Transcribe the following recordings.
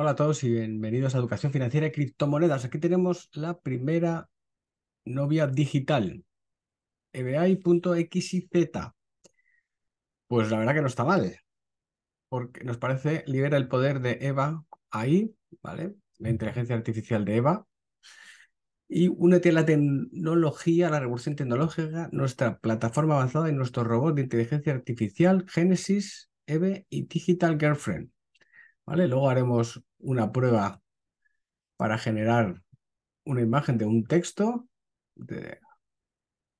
Hola a todos y bienvenidos a Educación Financiera y Criptomonedas. Aquí tenemos la primera novia digital, EBI.xyz. Pues la verdad que no está mal, ¿eh? porque nos parece libera el poder de EVA ahí, ¿vale? La inteligencia artificial de EVA. Y únete a la tecnología, la revolución tecnológica, nuestra plataforma avanzada y nuestro robot de inteligencia artificial, Genesis, EVE y Digital Girlfriend Luego haremos una prueba para generar una imagen de un texto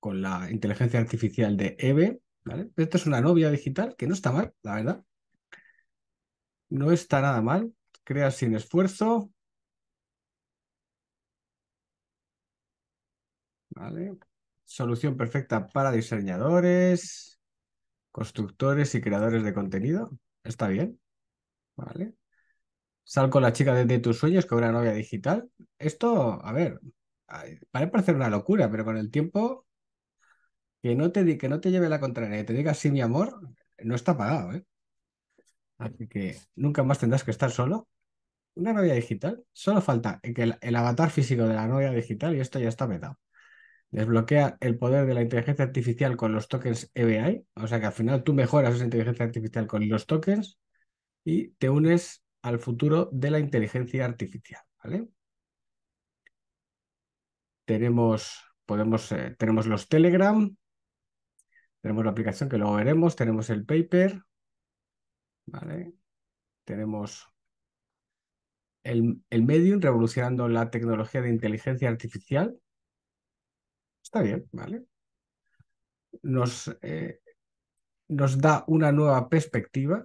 con la inteligencia artificial de EVE, ¿vale? Esto es una novia digital que no está mal, la verdad. No está nada mal. Crea sin esfuerzo. ¿Vale? Solución perfecta para diseñadores, constructores y creadores de contenido. Está bien. ¿Vale? Sal con la chica de, tus sueños, con una novia digital. Esto, a ver, parece parecer una locura, pero con el tiempo que no te, que no te lleve la contraria y te diga sí, mi amor, no está pagado, ¿eh? Así que nunca más tendrás que estar solo. Una novia digital, solo falta que el, avatar físico de la novia digital y esto ya está metado Desbloquea el poder de la inteligencia artificial con los tokens EBI, o sea que al final tú mejoras esa inteligencia artificial con los tokens y te unes al futuro de la inteligencia artificial. ¿vale? Tenemos, podemos, eh, tenemos los Telegram, tenemos la aplicación que luego veremos, tenemos el paper, ¿vale? tenemos el, el Medium revolucionando la tecnología de inteligencia artificial. Está bien, ¿vale? Nos, eh, nos da una nueva perspectiva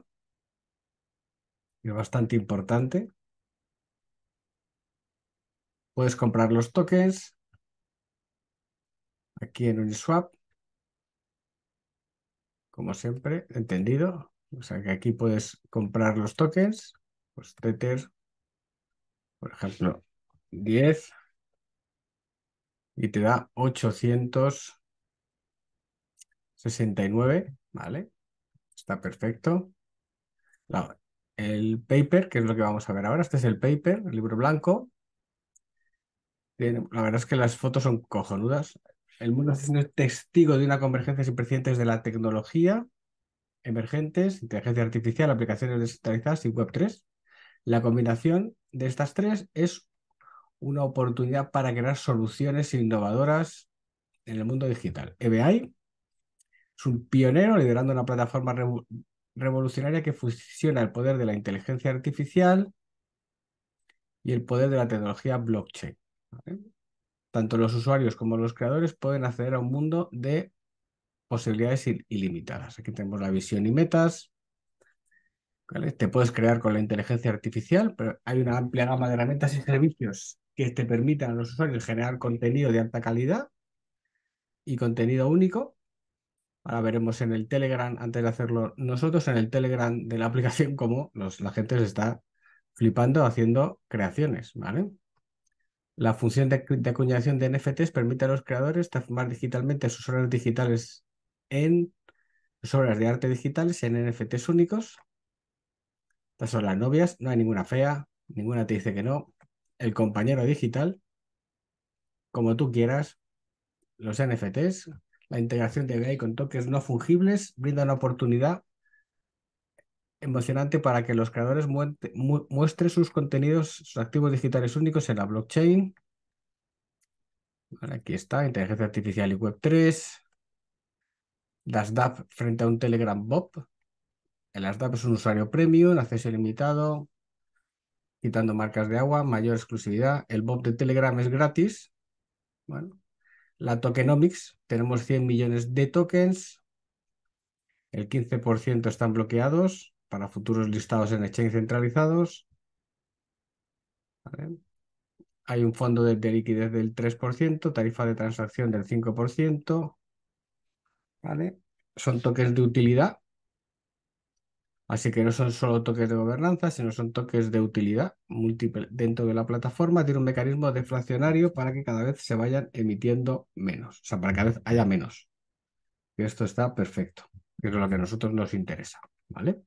bastante importante. Puedes comprar los tokens aquí en Uniswap. Como siempre, entendido. O sea que aquí puedes comprar los tokens, pues Tether, por ejemplo, 10 y te da 869, ¿vale? Está perfecto. La, el paper, que es lo que vamos a ver ahora. Este es el paper, el libro blanco. La verdad es que las fotos son cojonudas. El mundo es testigo de una convergencia sin precedentes de la tecnología emergentes, inteligencia artificial, aplicaciones descentralizadas y Web3. La combinación de estas tres es una oportunidad para crear soluciones innovadoras en el mundo digital. EBI es un pionero liderando una plataforma revolucionaria que fusiona el poder de la inteligencia artificial y el poder de la tecnología blockchain. Tanto los usuarios como los creadores pueden acceder a un mundo de posibilidades ilimitadas. Aquí tenemos la visión y metas. Te puedes crear con la inteligencia artificial, pero hay una amplia gama de herramientas y servicios que te permitan a los usuarios generar contenido de alta calidad y contenido único Ahora veremos en el Telegram, antes de hacerlo nosotros, en el Telegram de la aplicación, cómo los, la gente se está flipando haciendo creaciones, ¿vale? La función de, acuñación de NFTs permite a los creadores transformar digitalmente sus obras digitales en sus obras de arte digitales en NFTs únicos. Estas son las novias, no hay ninguna fea, ninguna te dice que no. El compañero digital, como tú quieras, los NFTs, la integración de BI con toques no fungibles brinda una oportunidad emocionante para que los creadores muestren sus contenidos, sus activos digitales únicos en la blockchain. aquí está, inteligencia artificial y Web3. Las frente a un Telegram Bob. El ASDAP es un usuario premium, acceso limitado, quitando marcas de agua, mayor exclusividad. El Bob de Telegram es gratis. Bueno, la tokenomics, tenemos 100 millones de tokens, el 15% están bloqueados para futuros listados en exchange centralizados. Hay un fondo de, liquidez del 3%, tarifa de transacción del 5%. ¿Vale? Son tokens de utilidad Así que no son solo toques de gobernanza, sino son toques de utilidad múltiple. Dentro de la plataforma tiene un mecanismo deflacionario para que cada vez se vayan emitiendo menos, o sea, para que cada vez haya menos. Y esto está perfecto, que es lo que a nosotros nos interesa, ¿vale?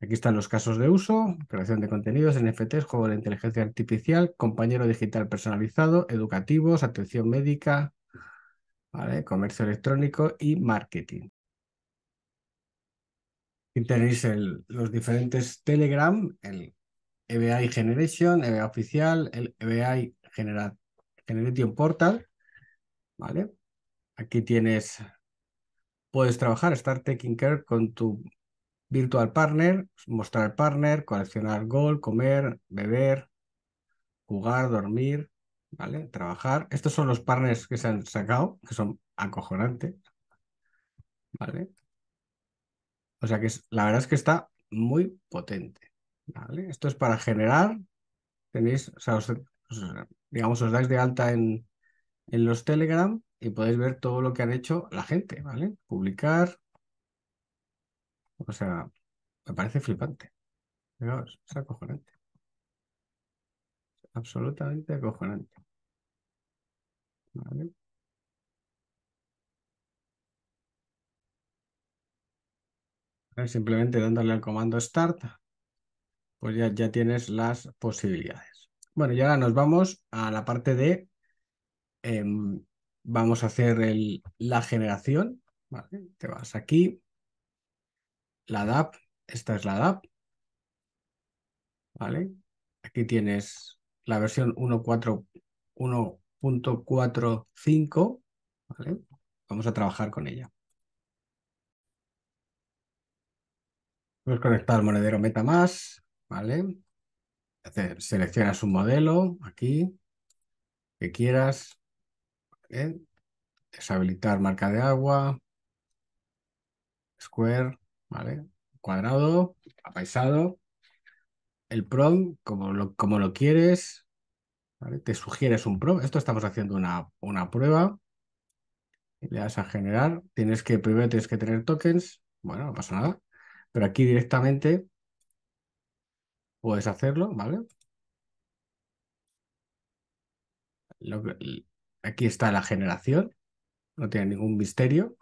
Aquí están los casos de uso, creación de contenidos, NFTs, juego de inteligencia artificial, compañero digital personalizado, educativos, atención médica, comercio electrónico y marketing. Aquí tenéis los diferentes Telegram, el EBI Generation, EBI Oficial, el EBI Generation Portal, ¿vale? Aquí tienes, puedes trabajar, estar taking care con tu virtual partner, mostrar el partner, coleccionar gol, comer, beber, jugar, dormir, ¿vale? Trabajar. Estos son los partners que se han sacado, que son acojonantes, ¿vale? O sea que la verdad es que está muy potente. ¿vale? Esto es para generar, tenéis, o sea, digamos, os dais de alta en, los Telegram y podéis ver todo lo que han hecho la gente, ¿vale? Publicar. O sea, me parece flipante. es acojonante. Absolutamente acojonante. ¿Vale? ¿eh? Simplemente dándole al comando start, pues ya, tienes las posibilidades. Bueno, y ahora nos vamos a la parte de, em, vamos a hacer el, la generación. Vale, te vas aquí, la DAP, esta es la DAP. ¿Vale? Aquí tienes la versión 1.4.5. ¿vale? Vamos a trabajar con ella. Puedes conectar al monedero MetaMask, ¿vale? Seleccionas un modelo aquí, que quieras. Deshabilitar marca de agua. Square, ¿vale? Cuadrado, apaisado. El prom, como lo, como lo quieres. ¿vale? Te sugieres un prom. Esto estamos haciendo una, una prueba. Le das a generar. Tienes que, primero tienes que tener tokens. Bueno, no pasa nada. Pero aquí directamente puedes hacerlo, ¿vale? aquí está la generación, no tiene ningún misterio.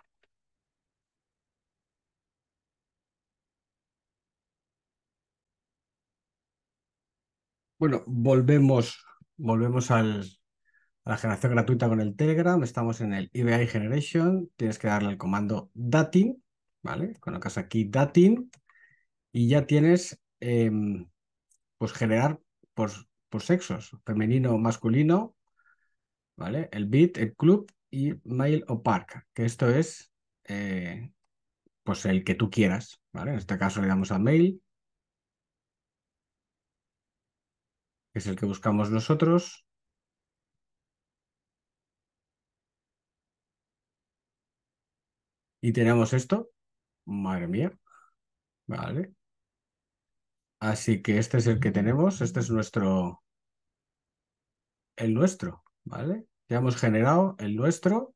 Bueno, volvemos, volvemos a la generación gratuita con el Telegram. Estamos en el IBI Generation. Tienes que darle el comando DATING, ¿vale? Colocas aquí dating y ya tienes, em, pues generar por, sexos, femenino o masculino, ¿vale? El bit, el club y mail o park, que esto es eh, pues el que tú quieras, ¿vale? En este caso le damos a mail, que es el que buscamos nosotros. Y tenemos esto, Madre mía. Vale. Así que este es el que tenemos, este es nuestro, el nuestro, ¿vale? Ya hemos generado el nuestro,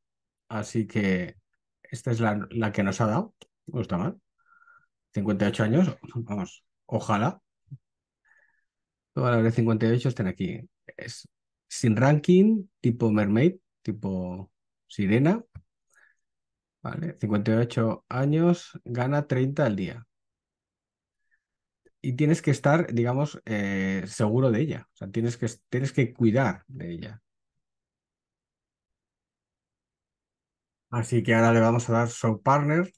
así que esta es la, que nos ha dado, no está mal. 58 años, vamos, ojalá. Los valores de 58 estén aquí. Es sin ranking, tipo mermaid, tipo sirena, Vale, 58 años, gana 30 al día. Y tienes que estar, digamos, eh, seguro de ella. O sea, tienes que, tienes que cuidar de ella. Así que ahora le vamos a dar Show Partner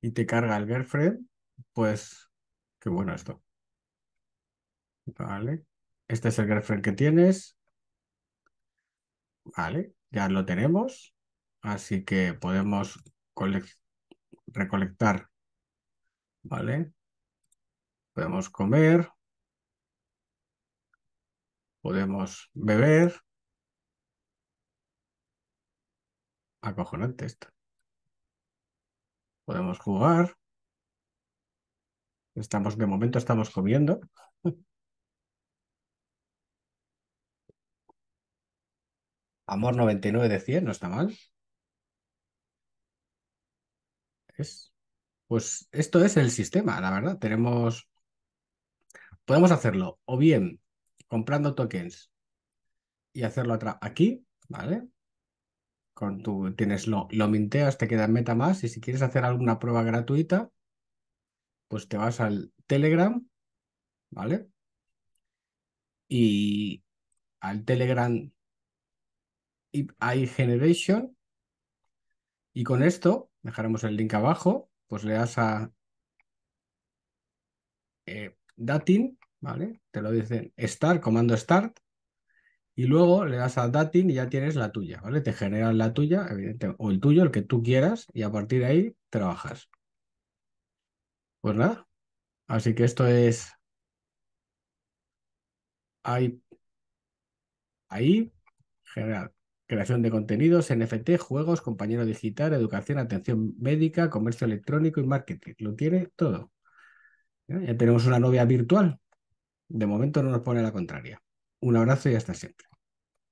y te carga el girlfriend. Pues, qué bueno esto. Vale. Este es el girlfriend que tienes. Vale, ya lo tenemos. Así que podemos recolectar, ¿vale? Podemos comer, podemos beber. Acojonante esto. Podemos jugar. Estamos, de momento estamos comiendo. Amor 99 de 100, no está mal. pues esto es el sistema, la verdad. Tenemos, podemos hacerlo o bien comprando tokens y hacerlo aquí, ¿vale? Con tu, tienes lo, lo minteas, te queda meta más y si quieres hacer alguna prueba gratuita, pues te vas al Telegram, ¿vale? Y al Telegram hay Generation y con esto dejaremos el link abajo, pues le das a eh, DATING, ¿vale? Te lo dicen Start, comando Start, y luego le das a Datin y ya tienes la tuya, ¿vale? Te generan la tuya, evidentemente, o el tuyo, el que tú quieras, y a partir de ahí trabajas. Pues nada, así que esto es ahí, ahí, general creación de contenidos, NFT, juegos, compañero digital, educación, atención médica, comercio electrónico y marketing. Lo tiene todo. Ya tenemos una novia virtual. De momento no nos pone la contraria. Un abrazo y hasta siempre.